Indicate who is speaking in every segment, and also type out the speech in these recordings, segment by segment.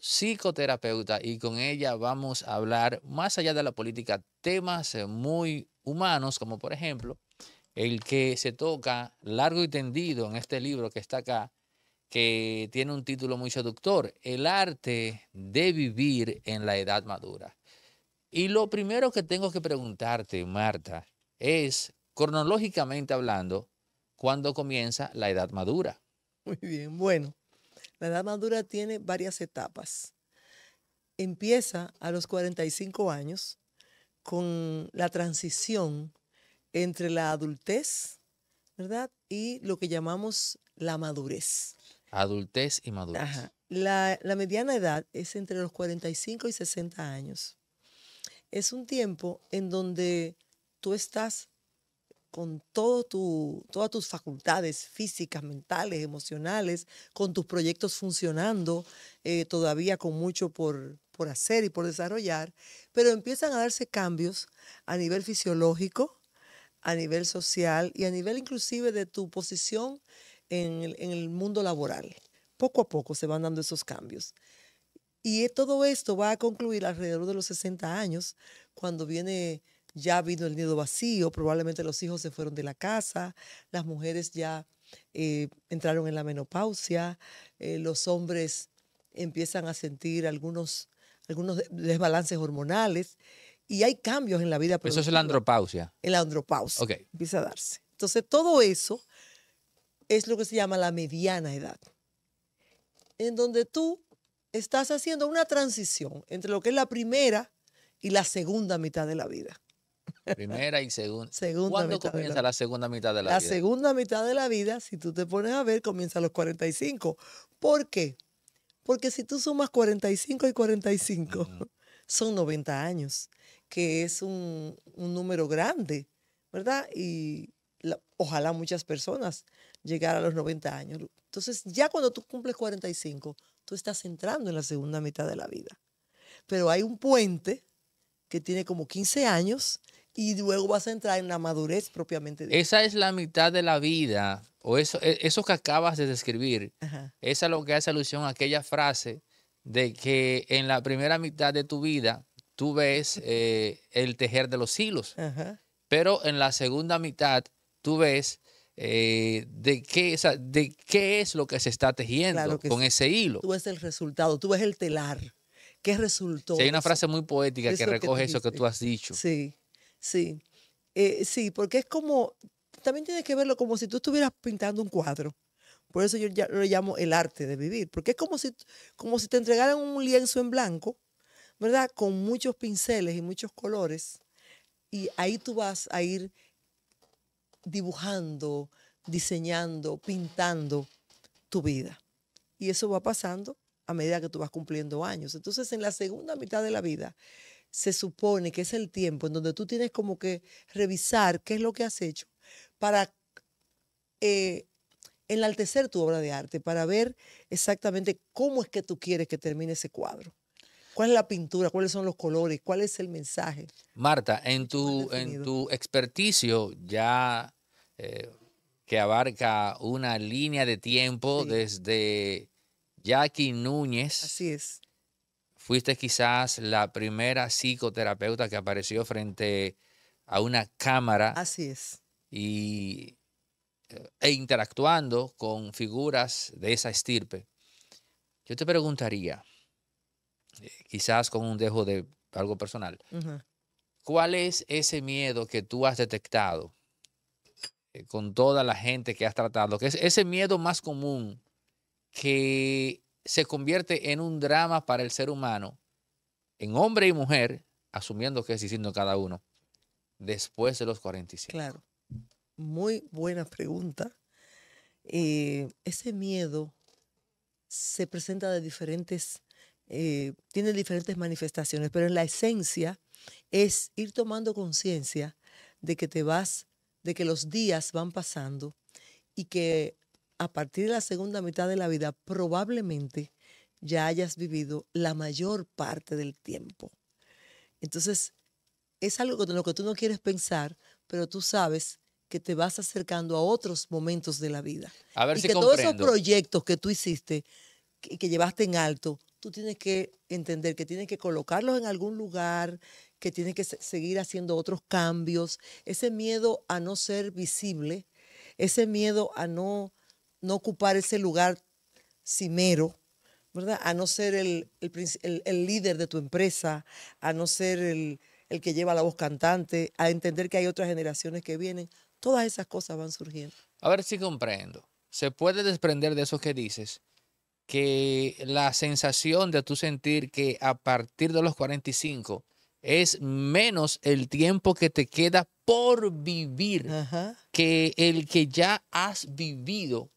Speaker 1: psicoterapeuta, y con ella vamos a hablar más allá de la política, temas eh, muy humanos, como por ejemplo el que se toca largo y tendido en este libro que está acá, que tiene un título muy seductor, El arte de vivir en la edad madura. Y lo primero que tengo que preguntarte, Marta, es, cronológicamente hablando, ¿cuándo comienza la edad madura?
Speaker 2: Muy bien, bueno, la edad madura tiene varias etapas. Empieza a los 45 años con la transición entre la adultez, ¿verdad? Y lo que llamamos la madurez.
Speaker 1: Adultez y madurez.
Speaker 2: La, la mediana edad es entre los 45 y 60 años. Es un tiempo en donde tú estás con todas tus facultades físicas, mentales, emocionales, con tus proyectos funcionando, eh, todavía con mucho por, hacer y por desarrollar, pero empiezan a darse cambios a nivel fisiológico, a nivel social y a nivel inclusive de tu posición en en el mundo laboral. Poco a poco se van dando esos cambios. Y eh, todo esto va a concluir alrededor de los 60 años, cuando viene ya vino el nido vacío, probablemente los hijos se fueron de la casa, las mujeres ya eh, entraron en la menopausia, eh, los hombres empiezan a sentir algunos, algunos desbalances hormonales y hay cambios en la vida. Eso es la
Speaker 1: andropausia.
Speaker 2: En la andropausia. Okay. Empieza a darse. Entonces, todo eso es lo que se llama la mediana edad, en donde tú estás haciendo una transición entre lo que es la primera y la segunda mitad de la vida.
Speaker 1: Primera y segunda.
Speaker 2: ¿Cuándo comienza
Speaker 1: la, segunda mitad de la, vida? La segunda
Speaker 2: mitad de la vida, si tú te pones a ver, comienza a los 45. ¿Por qué? Porque si tú sumas 45 y 45, son 90 años, que es un, número grande, ¿verdad? Y ojalá muchas personas llegar a los 90 años. Entonces, ya cuando tú cumples 45, tú estás entrando en la segunda mitad de la vida. Pero hay un puente que tiene como 15 años y luego vas a entrar en la madurez propiamente Esa es la
Speaker 1: mitad de la vida, o eso, e, que acabas de describir. Esa es lo que hace alusión a aquella frase de que en la primera mitad de tu vida tú ves eh, el tejer de los hilos, pero en la segunda mitad tú ves eh, de, qué, de qué es lo que se está tejiendo con ese hilo. Tú
Speaker 2: ves el resultado, tú ves el telar. ¿Qué resultó? hay una frase
Speaker 1: muy poética que recoge eso que tú has dicho.
Speaker 2: Sí Sí, eh, sí, porque es como, también tienes que verlo como si tú estuvieras pintando un cuadro. Por eso yo lo llamo el arte de vivir, porque es como si, como si te entregaran un lienzo en blanco, ¿verdad? Con muchos pinceles y muchos colores, y ahí tú vas a ir dibujando, diseñando, pintando tu vida. Y eso va pasando a medida que tú vas cumpliendo años. Entonces, en la segunda mitad de la vida, se supone que es el tiempo en donde tú tienes como que revisar qué es lo que has hecho para eh, enaltecer tu obra de arte, para ver exactamente cómo es que tú quieres que termine ese cuadro. ¿Cuál es la pintura? ¿Cuáles son los colores? ¿Cuál es el mensaje?
Speaker 1: Marta, en tu, en tu experticio ya eh, que abarca una línea de tiempo desde Jackie Núñez. Así es. Fuiste quizás la primera psicoterapeuta que apareció frente a una cámara. Así es. Y, eh, e interactuando con figuras de esa estirpe. Yo te preguntaría, eh, quizás con un dejo de algo personal, ¿cuál es ese miedo que tú has detectado eh, con toda la gente que has tratado? ¿Qué es ese miedo más común que se convierte en un drama para el ser humano, en hombre y mujer, asumiendo que es diciendo cada uno, después de los 45?
Speaker 2: Claro, muy buena pregunta. Eh, ese miedo se presenta de diferentes, eh, tiene diferentes manifestaciones, pero en la esencia es ir tomando conciencia de que te vas, de que los días van pasando y que a partir de la segunda mitad de la vida, probablemente ya hayas vivido la mayor parte del tiempo. Entonces, es algo de lo que tú no quieres pensar, pero tú sabes que te vas acercando a otros momentos de la vida. A ver y si que todos esos proyectos que tú hiciste, y que llevaste en alto, tú tienes que entender que tienes que colocarlos en algún lugar, que tienes que seguir haciendo otros cambios. Ese miedo a no ser visible, ese miedo a no no ocupar ese lugar cimero, ¿verdad? A no ser el, el, líder de tu empresa, a no ser el, que lleva la voz cantante, a entender que hay otras generaciones que vienen. Todas esas cosas van surgiendo.
Speaker 1: A ver si comprendo. Se puede desprender de eso que dices, que la sensación de tú sentir que a partir de los 45 es menos el tiempo que te queda por vivir que el que ya has vivido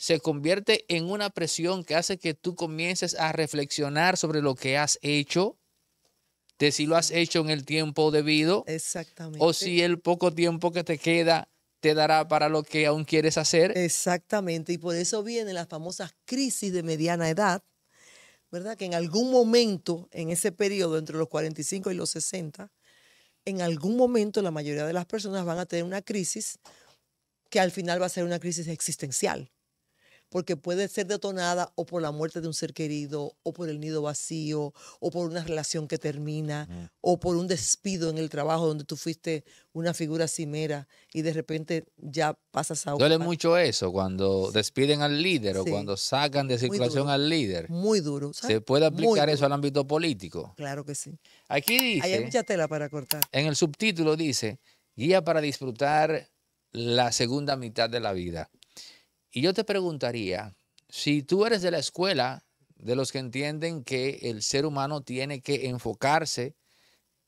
Speaker 1: se convierte en una presión que hace que tú comiences a reflexionar sobre lo que has hecho, de si lo has hecho en el tiempo debido, o si el poco tiempo que te queda te dará para
Speaker 2: lo que aún quieres hacer. Exactamente, y por eso vienen las famosas crisis de mediana edad, ¿verdad? Que en algún momento, en ese periodo entre los 45 y los 60, en algún momento la mayoría de las personas van a tener una crisis que al final va a ser una crisis existencial porque puede ser detonada o por la muerte de un ser querido, o por el nido vacío, o por una relación que termina, o por un despido en el trabajo donde tú fuiste una figura cimera y de repente ya pasas a... Duele
Speaker 1: mucho eso cuando despiden al líder o cuando sacan de circulación al líder.
Speaker 2: Muy duro. ¿Se puede aplicar eso
Speaker 1: al ámbito político?
Speaker 2: Claro que sí. Aquí dice... hay mucha tela para cortar.
Speaker 1: En el subtítulo dice, guía para disfrutar la segunda mitad de la vida. Y yo te preguntaría, si tú eres de la escuela de los que entienden que el ser humano tiene que enfocarse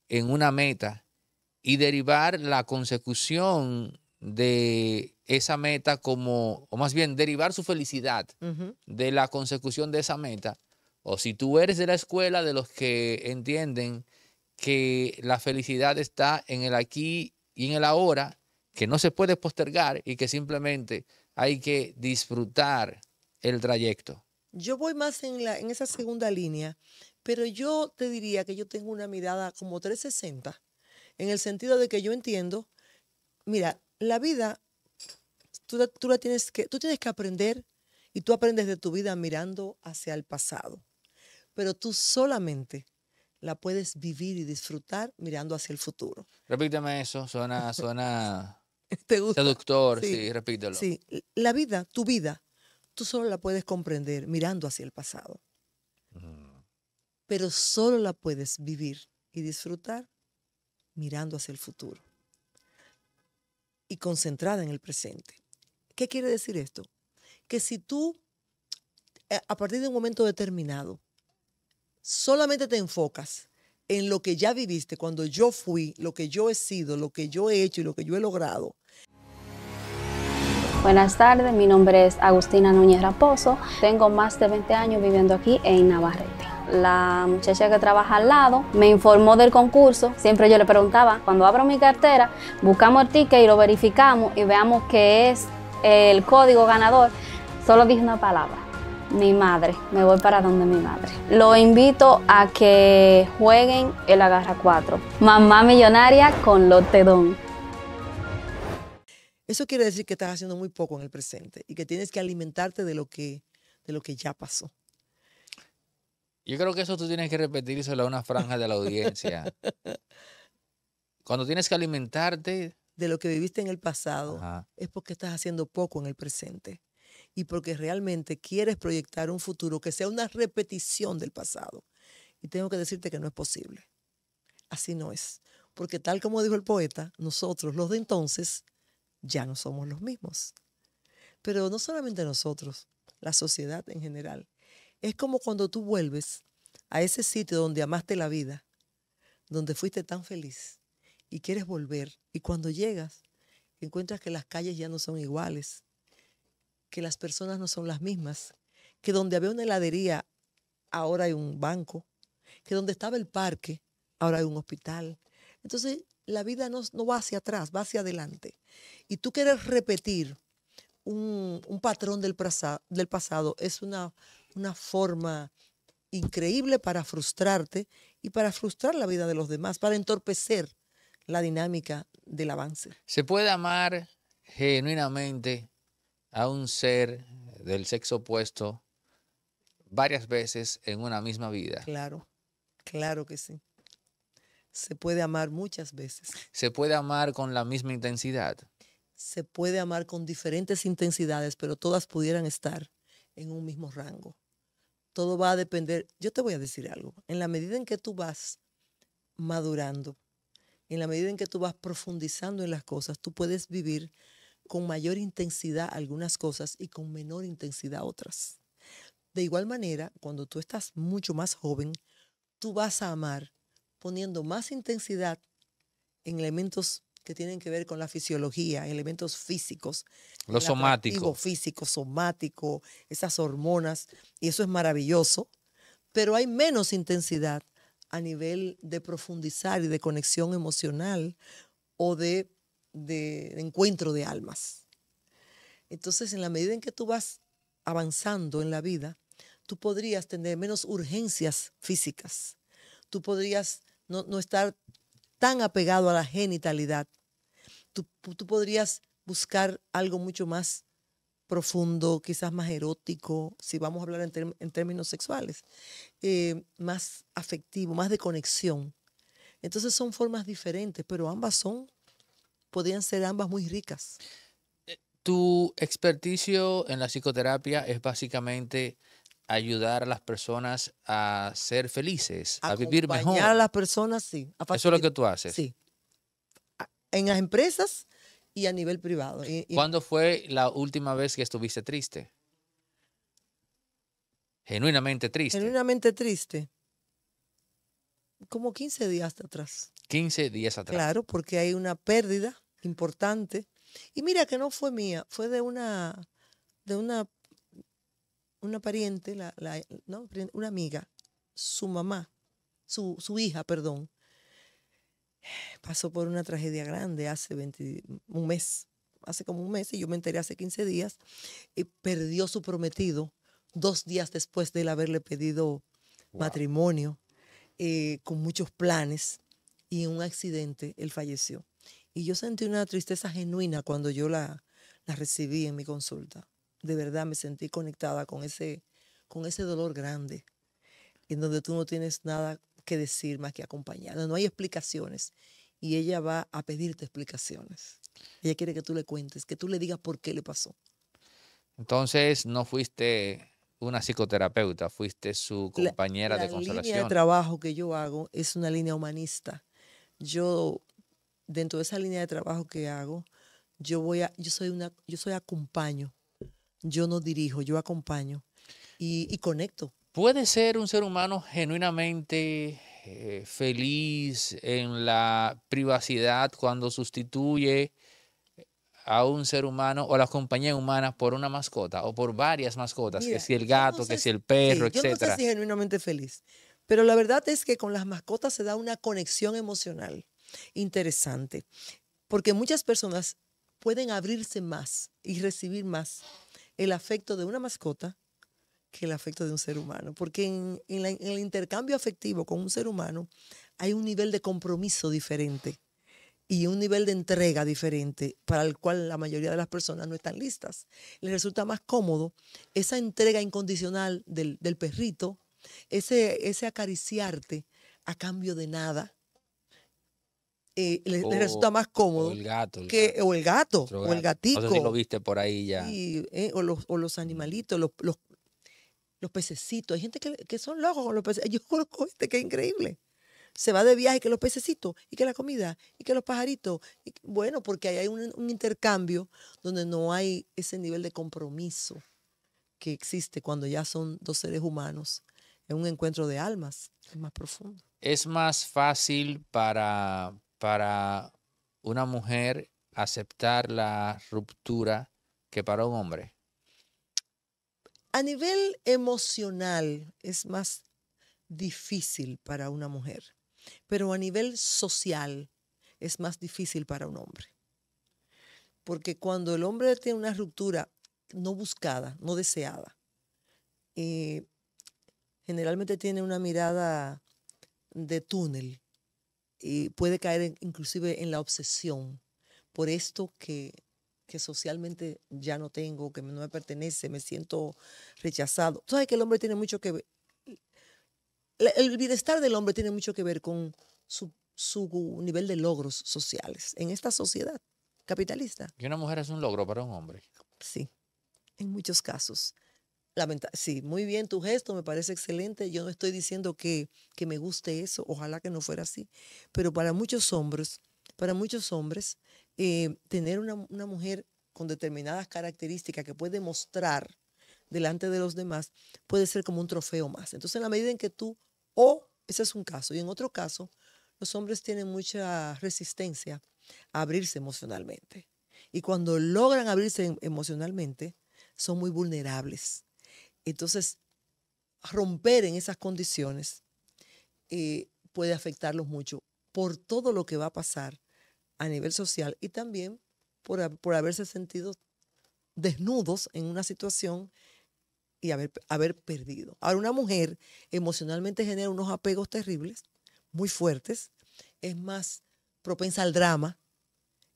Speaker 1: en una meta y derivar la consecución de esa meta como, o más bien derivar su felicidad de la consecución de esa meta, o si tú eres de la escuela de los que entienden que la felicidad está en el aquí y en el ahora, que no se puede postergar y que simplemente hay que disfrutar el trayecto.
Speaker 2: Yo voy más en, la, esa segunda línea, pero yo te diría que yo tengo una mirada como 360, en el sentido de que yo entiendo, mira, la vida, tú, tienes que, tú tienes que aprender y tú aprendes de tu vida mirando hacia el pasado, pero tú solamente la puedes vivir y disfrutar mirando hacia el futuro.
Speaker 1: Repíteme eso, suena, suena
Speaker 2: ¿Te gusta? Seductor, sí, repítelo. Sí, la vida, tu vida, tú solo la puedes comprender mirando hacia el pasado. Mm. Pero solo la puedes vivir y disfrutar mirando hacia el futuro y concentrada en el presente. ¿Qué quiere decir esto? Que si tú, eh, a partir de un momento determinado, solamente te enfocas en lo que ya viviste, cuando yo fui, lo que yo he sido, lo que yo he hecho y lo que yo he logrado.
Speaker 1: Buenas tardes, mi nombre es Agustina Núñez Raposo. Tengo más de 20 años viviendo aquí en Navarrete. La muchacha que trabaja al lado me informó del concurso. Siempre yo le preguntaba, cuando abro mi cartera, buscamos el ticket y lo verificamos y veamos que es el código ganador. Solo dije una palabra, mi madre, me voy
Speaker 2: para donde mi madre.
Speaker 1: Lo invito a que jueguen el Agarra 4, Mamá Millonaria con Lotedón.
Speaker 2: Eso quiere decir que estás haciendo muy poco en el presente y que tienes que alimentarte de lo que, de lo que ya pasó.
Speaker 1: Yo creo que eso tú tienes que repetírselo a una franja de la audiencia.
Speaker 2: Cuando tienes que alimentarte... De lo que viviste en el pasado es porque estás haciendo poco en el presente y porque realmente quieres proyectar un futuro que sea una repetición del pasado. Y tengo que decirte que no es posible. Así no es. Porque tal como dijo el poeta, nosotros, los de entonces, ya no somos los mismos. Pero no solamente nosotros, la sociedad en general. Es como cuando tú vuelves a ese sitio donde amaste la vida, donde fuiste tan feliz y quieres volver. Y cuando llegas, encuentras que las calles ya no son iguales, que las personas no son las mismas, que donde había una heladería, ahora hay un banco, que donde estaba el parque, ahora hay un hospital. Entonces, la vida no, va hacia atrás, va hacia adelante. Y tú quieres repetir un, patrón del, del, pasado es una, una forma increíble para frustrarte y para frustrar la vida de los demás, para entorpecer la dinámica del avance.
Speaker 1: Se puede amar genuinamente a un ser del sexo opuesto varias veces en una misma vida.
Speaker 2: Claro, claro que sí. Se puede amar muchas veces.
Speaker 1: Se puede amar con la misma intensidad.
Speaker 2: Se puede amar con diferentes intensidades, pero todas pudieran estar en un mismo rango. Todo va a depender. Yo te voy a decir algo. En la medida en que tú vas madurando, en la medida en que tú vas profundizando en las cosas, tú puedes vivir con mayor intensidad algunas cosas y con menor intensidad otras. De igual manera, cuando tú estás mucho más joven, tú vas a amar poniendo más intensidad en elementos que tienen que ver con la fisiología, elementos físicos. Lo somático. Físico, somático, esas hormonas, y eso es maravilloso, pero hay menos intensidad a nivel de profundizar y de conexión emocional o de de, encuentro de almas. Entonces, en la medida en que tú vas avanzando en la vida, tú podrías tener menos urgencias físicas. Tú podrías no, estar tan apegado a la genitalidad. Tú, podrías buscar algo mucho más profundo, quizás más erótico, si vamos a hablar en, términos sexuales, eh, más afectivo, más de conexión. Entonces son formas diferentes, pero ambas son podían ser ambas muy ricas.
Speaker 1: Eh, tu experticio en la psicoterapia es básicamente ayudar a las personas a ser felices, a, vivir mejor. a las
Speaker 2: personas, sí. Eso es lo que
Speaker 1: tú haces. Sí.
Speaker 2: En las empresas y a nivel privado.
Speaker 1: ¿Cuándo fue la última vez que estuviste triste? Genuinamente triste.
Speaker 2: Genuinamente triste. Como 15 días atrás.
Speaker 1: 15 días atrás.
Speaker 2: Claro, porque hay una pérdida importante. Y mira que no fue mía, fue de una, de una, una pariente, la, no, una amiga, su mamá, su, hija, perdón, pasó por una tragedia grande hace un mes, hace como un mes, y yo me enteré hace 15 días, y eh, perdió su prometido dos días después de él haberle pedido matrimonio, eh, con muchos planes, y en un accidente él falleció. Y yo sentí una tristeza genuina cuando yo la, recibí en mi consulta. De verdad me sentí conectada con ese, con ese dolor grande, en donde tú no tienes nada que decir más que acompañar. No, hay explicaciones. Y ella va a pedirte explicaciones. Ella quiere que tú le cuentes, que tú le digas por qué le pasó.
Speaker 1: Entonces, no fuiste una psicoterapeuta, fuiste su compañera de consolación. La línea de
Speaker 2: trabajo que yo hago es una línea humanista. Yo dentro de esa línea de trabajo que hago, yo voy yo soy una, yo soy acompaño, yo no dirijo, yo acompaño y, conecto. ¿Puede ser un ser humano genuinamente
Speaker 1: eh, feliz en la privacidad cuando sustituye a un ser humano o la compañía humana por una mascota o por varias mascotas, que si el gato, que si el perro, etcétera? Yo no sé
Speaker 2: genuinamente feliz, pero la verdad es que con las mascotas se da una conexión emocional interesante, porque muchas personas pueden abrirse más y recibir más el afecto de una mascota que el afecto de un ser humano, porque en, el intercambio afectivo con un ser humano hay un nivel de compromiso diferente y un nivel de entrega diferente para el cual la mayoría de las personas no están listas. Les resulta más cómodo esa entrega incondicional del, perrito, ese acariciarte a cambio de nada, les, resulta más cómodo. O el gato. que, O el gato, o el gatito. lo viste
Speaker 1: por ahí ya.
Speaker 2: Eh, o, los, animalitos, los, pececitos. Hay gente que, son locos con los pececitos. Yo conozco que es increíble. Se va de viaje que los pececitos y que la comida y que los pajaritos. bueno, porque ahí hay un, intercambio donde no hay ese nivel de compromiso que existe cuando ya son dos seres humanos. Es un encuentro de almas, es más profundo.
Speaker 1: Es más fácil para, para una mujer aceptar la ruptura que para un hombre?
Speaker 2: A nivel emocional es más difícil para una mujer, pero a nivel social es más difícil para un hombre. Porque cuando el hombre tiene una ruptura no buscada, no deseada, eh, generalmente tiene una mirada de túnel y puede caer inclusive en la obsesión por esto que, socialmente ya no tengo, que no me pertenece, me siento rechazado. sabes que el hombre tiene mucho que ver, el bienestar del hombre tiene mucho que ver con su, nivel de logros sociales en esta sociedad capitalista.
Speaker 1: Y una mujer es un logro para un hombre.
Speaker 2: Sí, en muchos casos sí, muy bien tu gesto, me parece excelente. Yo no estoy diciendo que, me guste eso, ojalá que no fuera así. Pero para muchos hombres, para muchos hombres, eh, tener una, mujer con determinadas características que puede mostrar delante de los demás puede ser como un trofeo más. Entonces, en la medida en que tú, o ese es un caso, y en otro caso, los hombres tienen mucha resistencia a abrirse emocionalmente. Y cuando logran abrirse em, emocionalmente, son muy vulnerables entonces, romper en esas condiciones eh, puede afectarlos mucho por todo lo que va a pasar a nivel social y también por, haberse sentido desnudos en una situación y haber, haber perdido. Ahora, una mujer emocionalmente genera unos apegos terribles, muy fuertes, es más propensa al drama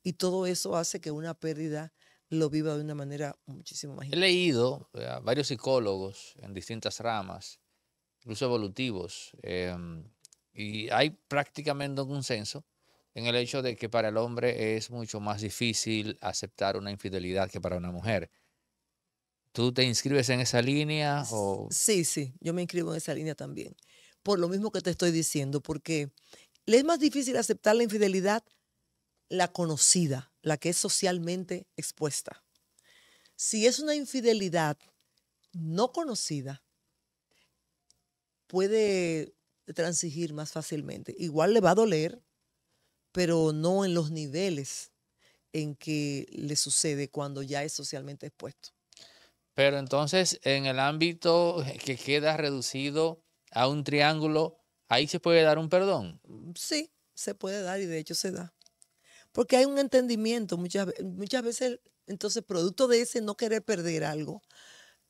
Speaker 2: y todo eso hace que una pérdida lo viva de una manera muchísimo más He leído
Speaker 1: a varios psicólogos en distintas ramas, incluso evolutivos, em, y hay prácticamente un consenso en el hecho de que para el hombre es mucho más difícil aceptar una infidelidad que para una mujer. ¿Tú te inscribes en esa línea? O?
Speaker 2: Sí, sí, yo me inscribo en esa línea también. Por lo mismo que te estoy diciendo, porque le es más difícil aceptar la infidelidad la conocida, la que es socialmente expuesta. Si es una infidelidad no conocida, puede transigir más fácilmente. Igual le va a doler, pero no en los niveles en que le sucede cuando ya es socialmente expuesto.
Speaker 1: Pero entonces, en el ámbito que queda reducido a un triángulo, ahí se puede dar un perdón.
Speaker 2: Sí, se puede dar y de hecho se da. Porque hay un entendimiento muchas, muchas veces, entonces, producto de ese no querer perder algo,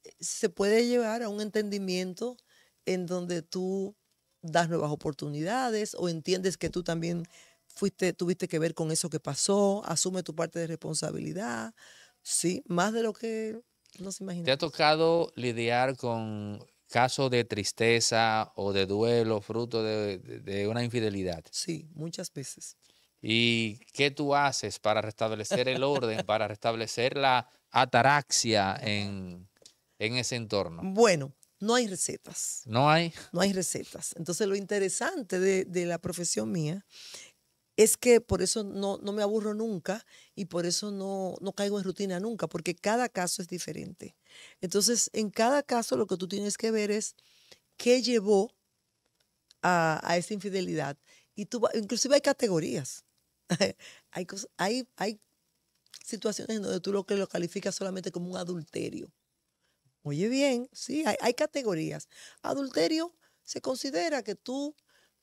Speaker 2: eh, se puede llevar a un entendimiento en donde tú das nuevas oportunidades o entiendes que tú también fuiste, tuviste que ver con eso que pasó, asume tu parte de responsabilidad, sí, más de lo que nos imaginamos.
Speaker 1: ¿Te ha tocado lidiar con casos de tristeza o de duelo fruto de una infidelidad?
Speaker 2: Sí, muchas veces.
Speaker 1: ¿Y qué tú haces para restablecer el orden, para restablecer la ataraxia en, en ese entorno?
Speaker 2: Bueno, no hay recetas. No hay. No hay recetas. Entonces, lo interesante de, la profesión mía es que por eso no, me aburro nunca y por eso no, caigo en rutina nunca, porque cada caso es diferente. Entonces, en cada caso lo que tú tienes que ver es qué llevó a, a infidelidad. Y tú, inclusive hay categorías. hay, hay, hay situaciones en donde tú lo que lo calificas solamente como un adulterio. Oye bien, sí, hay, categorías. Adulterio se considera que tú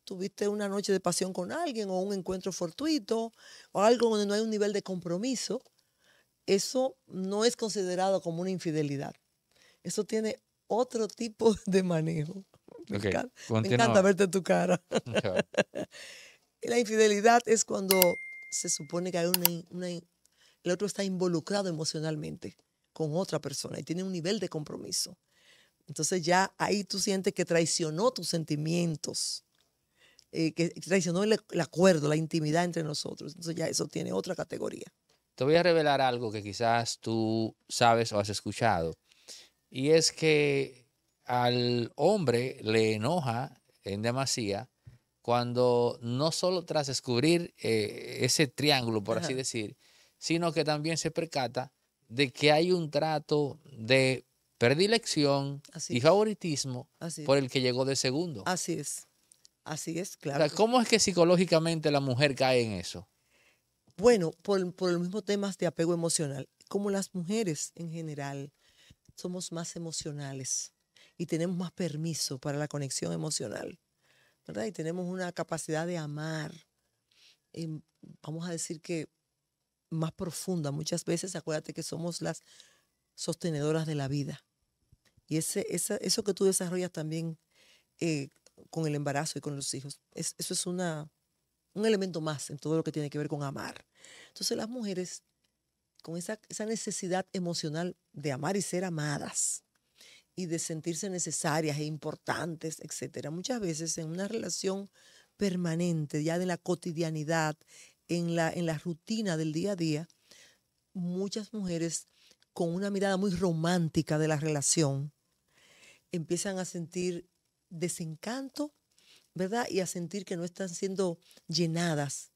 Speaker 2: tuviste una noche de pasión con alguien o un encuentro fortuito o algo donde no hay un nivel de compromiso. Eso no es considerado como una infidelidad. Eso tiene otro tipo de manejo. me, encanta, verte tu cara. Okay la infidelidad es cuando se supone que el otro está involucrado emocionalmente con otra persona y tiene un nivel de compromiso. Entonces ya ahí tú sientes que traicionó tus sentimientos, eh, que traicionó el, el, acuerdo, la intimidad entre nosotros. Entonces ya eso tiene otra categoría.
Speaker 1: Te voy a revelar algo que quizás tú sabes o has escuchado. Y es que al hombre le enoja en demasía cuando no solo tras descubrir eh, ese triángulo, por así decir, sino que también se percata de que hay un trato de predilección y favoritismo por el que llegó de segundo.
Speaker 2: Así es,
Speaker 1: así es, claro. ¿Cómo es que psicológicamente la mujer cae en eso?
Speaker 2: Bueno, por, por los mismos temas de apego emocional, como las mujeres en general somos más emocionales y tenemos más permiso para la conexión emocional. Y tenemos una capacidad de amar, em, vamos a decir que más profunda. Muchas veces acuérdate que somos las sostenedoras de la vida. Y ese, eso que tú desarrollas también eh, con el embarazo y con los hijos, eso es un elemento más en todo lo que tiene que ver con amar. Entonces las mujeres, con esa, esa necesidad emocional de amar y ser amadas, y de sentirse necesarias e importantes, etcétera. Muchas veces en una relación permanente, ya de la cotidianidad, en la, en la rutina del día a día, muchas mujeres con una mirada muy romántica de la relación empiezan a sentir desencanto, ¿verdad? Y a sentir que no están siendo llenadas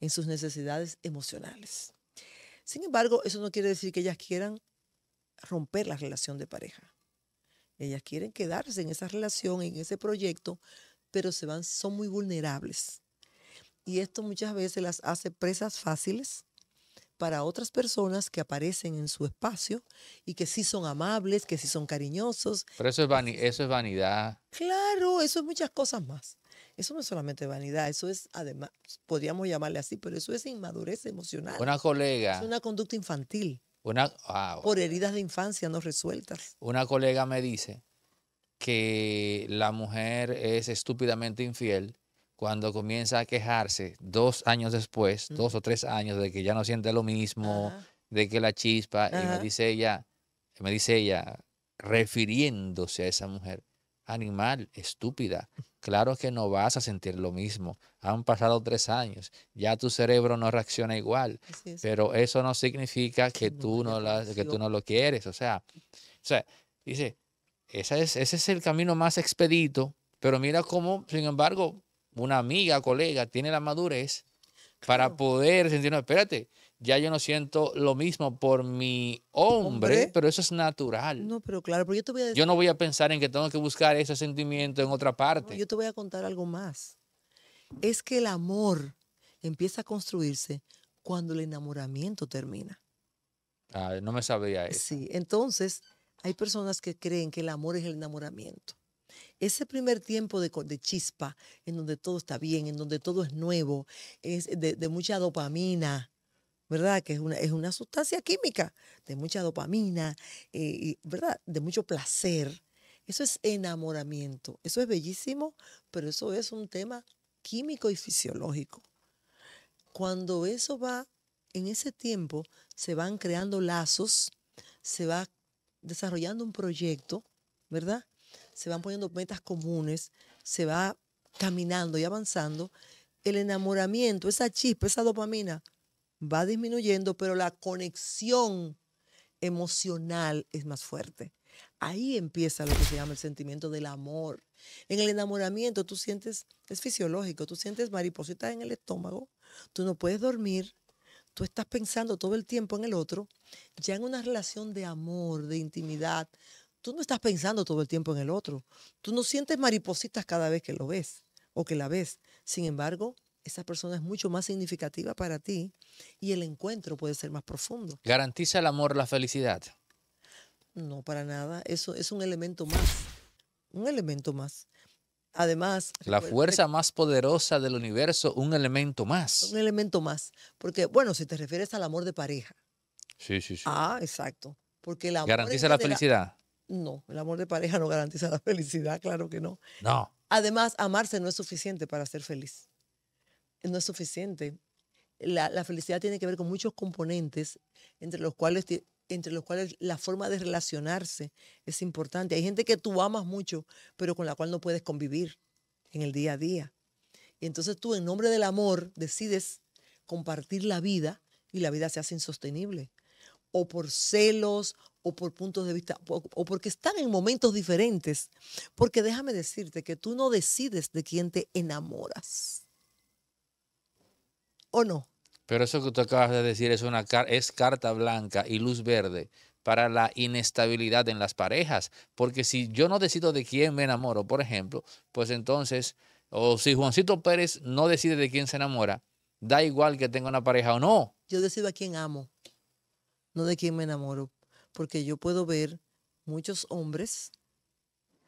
Speaker 2: en sus necesidades emocionales. Sin embargo, eso no quiere decir que ellas quieran romper la relación de pareja. Ellas quieren quedarse en esa relación, en ese proyecto, pero se van, son muy vulnerables. Y esto muchas veces las hace presas fáciles para otras personas que aparecen en su espacio y que sí son amables, que sí son cariñosos.
Speaker 1: Pero eso es, eso es vanidad.
Speaker 2: Claro, eso es muchas cosas más. Eso no es solamente vanidad, eso es, además, podríamos llamarle así, pero eso es inmadurez emocional. Una
Speaker 1: colega. Es
Speaker 2: una conducta infantil. Ah, por heridas de infancia no resueltas.
Speaker 1: Una colega me dice que la mujer es estúpidamente infiel cuando comienza a quejarse dos años después, dos o tres años, de que ya no siente lo mismo, de que la chispa, y me dice ella, me dice ella, refiriéndose a esa mujer, animal, estúpida. Claro que no vas a sentir lo mismo. Han pasado tres años, ya tu cerebro no reacciona igual, pero eso no significa que tú no, que tú no lo quieres. O sea, o dice, ese es, ese es el camino más expedito, pero mira cómo, sin embargo, una amiga, colega, tiene la madurez para poder sentir, no, espérate, ya yo no siento lo mismo por mi hombre, pero eso es natural.
Speaker 2: No, pero claro, pero yo te voy a Yo
Speaker 1: no voy a pensar en que tengo que buscar ese sentimiento en otra parte. yo te
Speaker 2: voy a contar algo más. Es que el amor empieza a construirse cuando el enamoramiento termina.
Speaker 1: Ah, no me sabía eso. Sí,
Speaker 2: entonces hay personas que creen que el amor es el enamoramiento. Ese primer tiempo de, chispa, en donde todo está bien, en donde todo es nuevo, es de mucha dopamina, ¿verdad? Que es una, es una sustancia química de mucha dopamina, eh, ¿verdad? De mucho placer. Eso es enamoramiento. Eso es bellísimo, pero eso es un tema químico y fisiológico. Cuando eso va, en ese tiempo se van creando lazos, se va desarrollando un proyecto, ¿verdad? Se van poniendo metas comunes, se va caminando y avanzando. El enamoramiento, esa chispa, esa dopamina, va disminuyendo, pero la conexión emocional es más fuerte. Ahí empieza lo que se llama el sentimiento del amor. En el enamoramiento tú sientes, es fisiológico, tú sientes maripositas en el estómago, tú no puedes dormir, tú estás pensando todo el tiempo en el otro. Ya en una relación de amor, de intimidad, tú no estás pensando todo el tiempo en el otro. Tú no sientes maripositas cada vez que lo ves o que la ves. Sin embargo, esa persona es mucho más significativa para ti y el encuentro puede ser más profundo.
Speaker 1: ¿Garantiza el amor la felicidad?
Speaker 2: No, para nada. Eso es un elemento más. Un elemento más. Además. La fuerza
Speaker 1: más poderosa del universo, un elemento más. Un
Speaker 2: elemento más. Porque, bueno, si te refieres al amor de pareja. Sí, sí, sí. Ah, exacto. Porque el amor ¿Garantiza la felicidad? No, el amor de pareja no garantiza la felicidad, claro que no. No. Además, amarse no es suficiente para ser feliz no es suficiente. La, felicidad tiene que ver con muchos componentes, entre los, cuales, entre los cuales la forma de relacionarse es importante. Hay gente que tú amas mucho, pero con la cual no puedes convivir en el día a día. Y entonces tú, en nombre del amor, decides compartir la vida y la vida se hace insostenible. O por celos, o por puntos de vista, o porque están en momentos diferentes. Porque déjame decirte que tú no decides de quién te enamoras o no.
Speaker 1: Pero eso que tú acabas de decir es, una, es carta blanca y luz verde para la inestabilidad en las parejas. Porque si yo no decido de quién me enamoro, por ejemplo, pues entonces, o si Juancito Pérez no decide de quién se enamora, da igual que tenga una pareja o no.
Speaker 2: Yo decido a quién amo, no de quién me enamoro. Porque yo puedo ver muchos hombres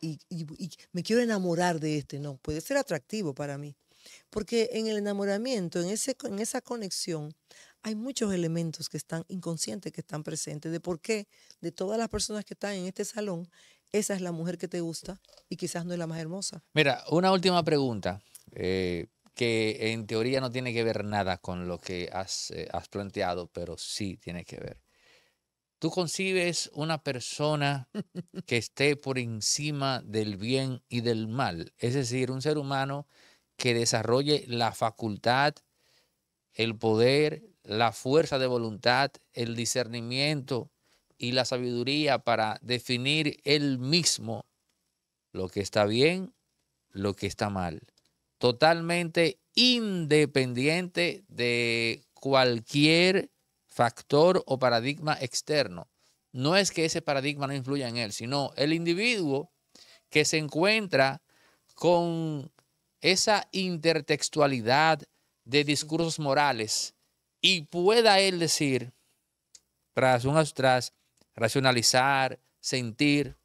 Speaker 2: y me quiero enamorar de este. No, puede ser atractivo para mí. Porque en el enamoramiento, en, esa conexión, hay muchos elementos que están inconscientes, que están presentes, de por qué de todas las personas que están en este salón, esa es la mujer que te gusta y quizás no es la más hermosa.
Speaker 1: Mira, una última pregunta. Eh, que en teoría no tiene que ver nada con lo que eh, has, planteado, pero sí tiene que ver. Tú concibes una persona que esté por encima del bien y del mal, es decir, un ser humano que desarrolle la facultad, el poder, la fuerza de voluntad, el discernimiento y la sabiduría para definir él mismo lo que está bien, lo que está mal. Totalmente independiente de cualquier factor o paradigma externo. No es que ese paradigma no influya en él, sino el individuo que se encuentra con esa intertextualidad de discursos morales y pueda él decir, tras un tras racionalizar, sentir,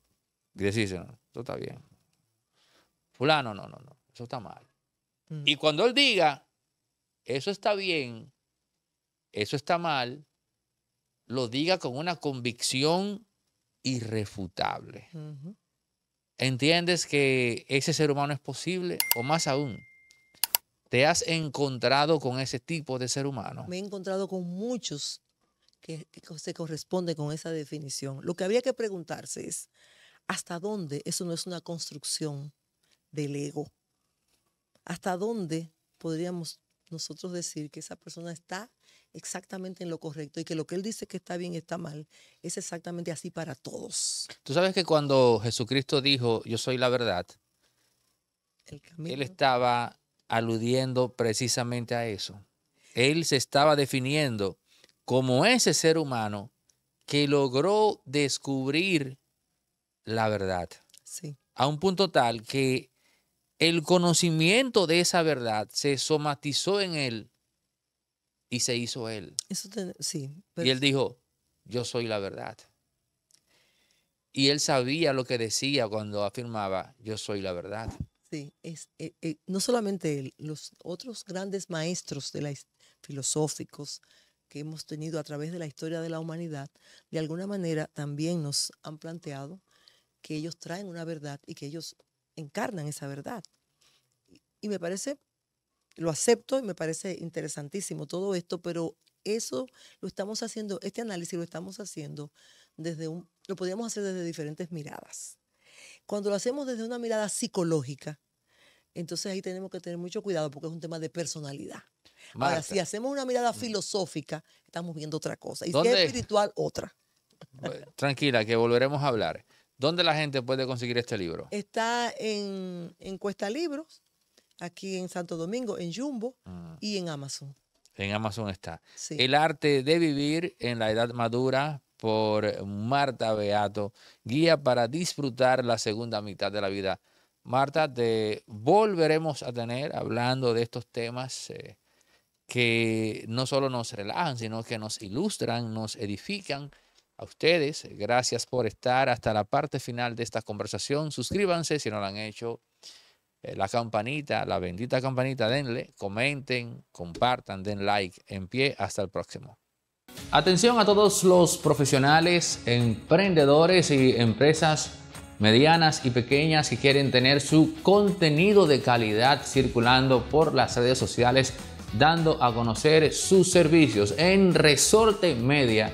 Speaker 1: y decirse, eso está bien. Fulano, no, no, no, eso está mal. Mm. Y cuando él diga, eso está bien, eso está mal, lo diga con una convicción irrefutable entiendes que ese ser humano es posible, o más aún, ¿te has encontrado con ese tipo de ser humano? Me
Speaker 2: he encontrado con muchos que, se corresponden con esa definición. Lo que habría que preguntarse es, ¿hasta dónde eso no es una construcción del ego? ¿Hasta dónde podríamos nosotros decir que esa persona está exactamente en lo correcto y que lo que él dice que está bien está mal es exactamente así para todos.
Speaker 1: Tú sabes que cuando Jesucristo dijo, yo soy la verdad, él estaba aludiendo precisamente a eso. Él se estaba definiendo como ese ser humano que logró descubrir la verdad. Sí. A un punto tal que el conocimiento de esa verdad se somatizó en él y se hizo él.
Speaker 2: sí, pues. Y él
Speaker 1: dijo, yo soy la verdad. Y él sabía lo que decía cuando afirmaba, yo soy la verdad.
Speaker 2: Sí, es, eh, eh, no solamente él, los otros grandes maestros de la, filosóficos que hemos tenido a través de la historia de la humanidad, de alguna manera también nos han planteado que ellos traen una verdad y que ellos encarnan esa verdad. Y me parece lo acepto y me parece interesantísimo todo esto, pero eso lo estamos haciendo, este análisis lo estamos haciendo desde un, lo podríamos hacer desde diferentes miradas. Cuando lo hacemos desde una mirada psicológica, entonces ahí tenemos que tener mucho cuidado porque es un tema de personalidad. Ahora, si hacemos una mirada mm. filosófica, estamos viendo otra cosa. Y si es espiritual, otra.
Speaker 1: Tranquila, que volveremos a hablar. ¿Dónde la gente puede conseguir este libro?
Speaker 2: Está en, en Cuesta Libros aquí en Santo Domingo, en Jumbo mm. y en Amazon.
Speaker 1: En Amazon está. El arte de vivir en la edad madura por Marta Beato, guía para disfrutar la segunda mitad de la vida. Marta, te volveremos a tener hablando de estos temas eh, que no solo nos relajan, sino que nos ilustran, nos edifican. A ustedes, gracias por estar hasta la parte final de esta conversación. Suscríbanse si no lo han hecho. Eh, la campanita, la bendita campanita, denle, comenten, compartan, den like, en pie, hasta el próximo. Atención a todos los profesionales, emprendedores y empresas medianas y pequeñas que quieren tener su contenido de calidad circulando por las redes sociales, dando a conocer sus servicios en Resorte Media